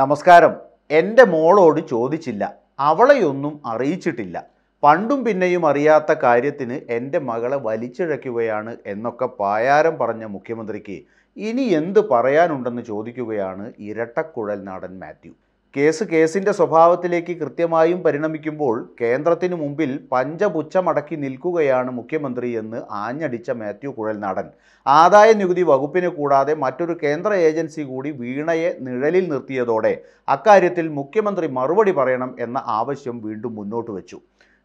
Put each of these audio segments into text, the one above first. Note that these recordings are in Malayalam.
നമസ്കാരം എൻ്റെ മോളോട് ചോദിച്ചില്ല അവളെയൊന്നും അറിയിച്ചിട്ടില്ല പണ്ടും പിന്നെയും അറിയാത്ത കാര്യത്തിന് എൻ്റെ മകളെ വലിച്ചിഴയ്ക്കുകയാണ് എന്നൊക്കെ പായാരം പറഞ്ഞ മുഖ്യമന്ത്രിക്ക് ഇനി എന്ത് പറയാനുണ്ടെന്ന് ചോദിക്കുകയാണ് ഇരട്ടക്കുഴൽ നാടൻ മാത്യു കേസ് കേസിൻ്റെ സ്വഭാവത്തിലേക്ക് കൃത്യമായും പരിണമിക്കുമ്പോൾ കേന്ദ്രത്തിനു മുമ്പിൽ പഞ്ചപുച്ഛമടക്കി നിൽക്കുകയാണ് മുഖ്യമന്ത്രി എന്ന് ആഞ്ഞടിച്ച മാത്യു കുഴൽനാടൻ ആദായ നികുതി വകുപ്പിനെ കൂടാതെ മറ്റൊരു കേന്ദ്ര ഏജൻസി കൂടി വീണയെ നിഴലിൽ നിർത്തിയതോടെ അക്കാര്യത്തിൽ മുഖ്യമന്ത്രി മറുപടി പറയണം എന്ന ആവശ്യം വീണ്ടും മുന്നോട്ട് വെച്ചു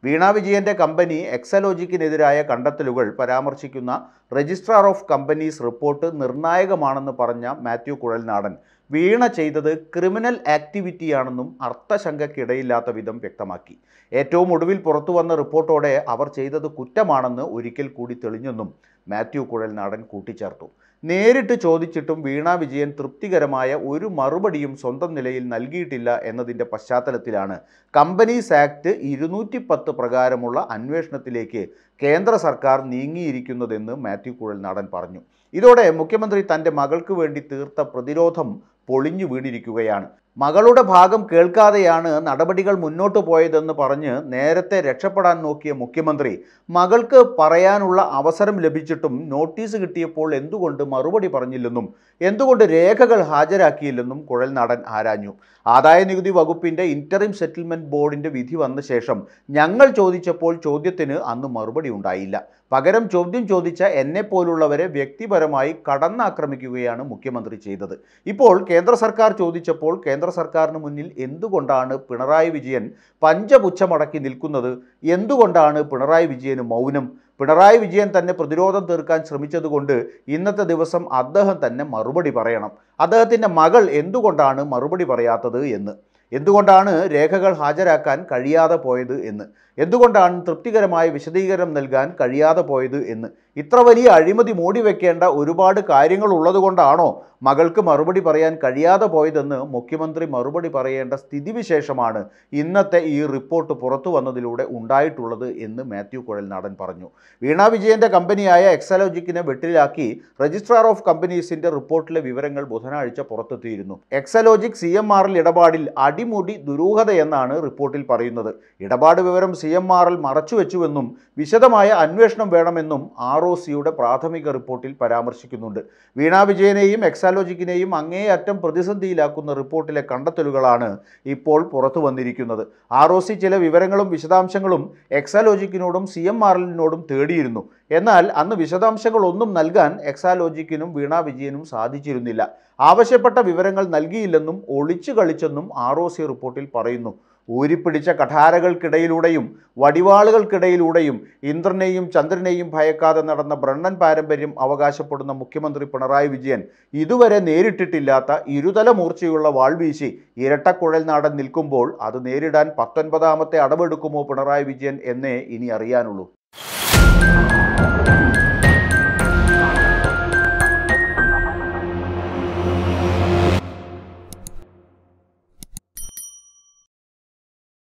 വീണ വിജയന്റെ കമ്പനി എക്സലോജിക്കിനെതിരായ കണ്ടെത്തലുകൾ പരാമർശിക്കുന്ന രജിസ്ട്രാർ ഓഫ് കമ്പനീസ് റിപ്പോർട്ട് നിർണായകമാണെന്ന് പറഞ്ഞ മാത്യു കുഴൽനാടൻ വീണ ചെയ്തത് ക്രിമിനൽ ആക്ടിവിറ്റിയാണെന്നും അർത്ഥശങ്കയ്ക്കിടയില്ലാത്ത വിധം വ്യക്തമാക്കി ഏറ്റവും ഒടുവിൽ പുറത്തു വന്ന റിപ്പോർട്ടോടെ അവർ ചെയ്തത് കുറ്റമാണെന്ന് ഒരിക്കൽ കൂടി തെളിഞ്ഞെന്നും മാത്യു കുഴൽനാടൻ കൂട്ടിച്ചേർത്തു നേരിട്ട് ചോദിച്ചിട്ടും വീണ വിജയൻ തൃപ്തികരമായ ഒരു മറുപടിയും സ്വന്തം നിലയിൽ നൽകിയിട്ടില്ല എന്നതിൻ്റെ പശ്ചാത്തലത്തിലാണ് കമ്പനീസ് ആക്ട് ഇരുന്നൂറ്റി പത്ത് പ്രകാരമുള്ള അന്വേഷണത്തിലേക്ക് കേന്ദ്ര സർക്കാർ നീങ്ങിയിരിക്കുന്നതെന്ന് മാത്യു കുഴൽനാടൻ പറഞ്ഞു ഇതോടെ മുഖ്യമന്ത്രി തൻ്റെ മകൾക്ക് വേണ്ടി തീർത്ത പ്രതിരോധം പൊളിഞ്ഞു വീണിരിക്കുകയാണ് മകളുടെ ഭാഗം കേൾക്കാതെയാണ് നടപടികൾ മുന്നോട്ട് പോയതെന്ന് പറഞ്ഞ് നേരത്തെ രക്ഷപ്പെടാൻ നോക്കിയ മുഖ്യമന്ത്രി മകൾക്ക് പറയാനുള്ള അവസരം ലഭിച്ചിട്ടും നോട്ടീസ് കിട്ടിയപ്പോൾ എന്തുകൊണ്ട് മറുപടി പറഞ്ഞില്ലെന്നും എന്തുകൊണ്ട് രേഖകൾ ഹാജരാക്കിയില്ലെന്നും കുഴൽ നടൻ ആരാഞ്ഞു നികുതി വകുപ്പിൻ്റെ ഇൻറ്ററിം സെറ്റിൽമെന്റ് ബോർഡിൻ്റെ വിധി വന്ന ശേഷം ഞങ്ങൾ ചോദിച്ചപ്പോൾ ചോദ്യത്തിന് അന്ന് മറുപടി ഉണ്ടായില്ല പകരം ചോദ്യം ചോദിച്ച എന്നെ പോലുള്ളവരെ വ്യക്തിപരമായി കടന്നാക്രമിക്കുകയാണ് മുഖ്യമന്ത്രി ചെയ്തത് ഇപ്പോൾ കേന്ദ്ര സർക്കാർ ചോദിച്ചപ്പോൾ കേന്ദ്ര കേന്ദ്ര സർക്കാരിന് മുന്നിൽ എന്തുകൊണ്ടാണ് പിണറായി വിജയൻ പഞ്ചപുച്ഛമടക്കി നിൽക്കുന്നത് എന്തുകൊണ്ടാണ് പിണറായി വിജയന് മൗനം പിണറായി വിജയൻ തന്നെ പ്രതിരോധം തീർക്കാൻ ശ്രമിച്ചതുകൊണ്ട് ഇന്നത്തെ ദിവസം അദ്ദേഹം തന്നെ മറുപടി പറയണം അദ്ദേഹത്തിൻ്റെ മകൾ എന്തുകൊണ്ടാണ് മറുപടി പറയാത്തത് എന്ന് എന്തുകൊണ്ടാണ് രേഖകൾ ഹാജരാക്കാൻ കഴിയാതെ പോയത് എന്ന് എന്തുകൊണ്ടാണ് തൃപ്തികരമായ വിശദീകരണം നൽകാൻ കഴിയാതെ പോയത് എന്ന് ഇത്ര വലിയ അഴിമതി മൂടി വെക്കേണ്ട ഒരുപാട് കാര്യങ്ങൾ ഉള്ളതുകൊണ്ടാണോ മകൾക്ക് മറുപടി പറയാൻ കഴിയാതെ പോയതെന്ന് മുഖ്യമന്ത്രി മറുപടി പറയേണ്ട സ്ഥിതിവിശേഷമാണ് ഇന്നത്തെ ഈ റിപ്പോർട്ട് പുറത്തു വന്നതിലൂടെ ഉണ്ടായിട്ടുള്ളത് എന്ന് മാത്യു കുഴൽ നടൻ പറഞ്ഞു വീണ വിജയന്റെ കമ്പനിയായ എക്സലോജിക്കിനെ വെട്ടിലാക്കി രജിസ്ട്രാർ ഓഫ് കമ്പനീസിൻ്റെ റിപ്പോർട്ടിലെ വിവരങ്ങൾ ബുധനാഴ്ച പുറത്തെത്തിയിരുന്നു എക്സലോജിക് സി എം ആറിൽ ഇടപാടിൽ അടിമുടി ദുരൂഹതയെന്നാണ് റിപ്പോർട്ടിൽ പറയുന്നത് ഇടപാട് വിവരം സി എം ആറിൽ മറച്ചുവെച്ചുവെന്നും വിശദമായ അന്വേഷണം വേണമെന്നും ആർ ഒ സിയുടെ പ്രാഥമിക റിപ്പോർട്ടിൽ പരാമർശിക്കുന്നുണ്ട് വീണാ വിജയനെയും എക്സാലോജിക്കിനെയും അങ്ങേയറ്റം പ്രതിസന്ധിയിലാക്കുന്ന റിപ്പോർട്ടിലെ കണ്ടെത്തലുകളാണ് ഇപ്പോൾ പുറത്തു വന്നിരിക്കുന്നത് ആർ ഒ സി ചില വിവരങ്ങളും വിശദാംശങ്ങളും എക്സാലോജിക്കിനോടും സി എം ആർ എല്ലിനോടും തേടിയിരുന്നു എന്നാൽ അന്ന് വിശദാംശങ്ങളൊന്നും നൽകാൻ എക്സാലോജിക്കിനും വീണാ വിജയനും സാധിച്ചിരുന്നില്ല ആവശ്യപ്പെട്ട വിവരങ്ങൾ നൽകിയില്ലെന്നും ഒളിച്ചു കളിച്ചെന്നും ആർ റിപ്പോർട്ടിൽ പറയുന്നു ഊരിപ്പിടിച്ച കഠാരകൾക്കിടയിലൂടെയും വടിവാളുകൾക്കിടയിലൂടെയും ഇന്ദ്രനെയും ചന്ദ്രനെയും ഭയക്കാതെ നടന്ന ബ്രണ്ണൻ പാരമ്പര്യം അവകാശപ്പെടുന്ന മുഖ്യമന്ത്രി പിണറായി വിജയൻ ഇതുവരെ നേരിട്ടിട്ടില്ലാത്ത ഇരുതല മൂർച്ചയുള്ള വാൾവീശി ഇരട്ടക്കുഴൽ നാടൻ നിൽക്കുമ്പോൾ അത് നേരിടാൻ പത്തൊൻപതാമത്തെ അടവെടുക്കുമോ പിണറായി വിജയൻ എന്നേ ഇനി അറിയാനുള്ളൂ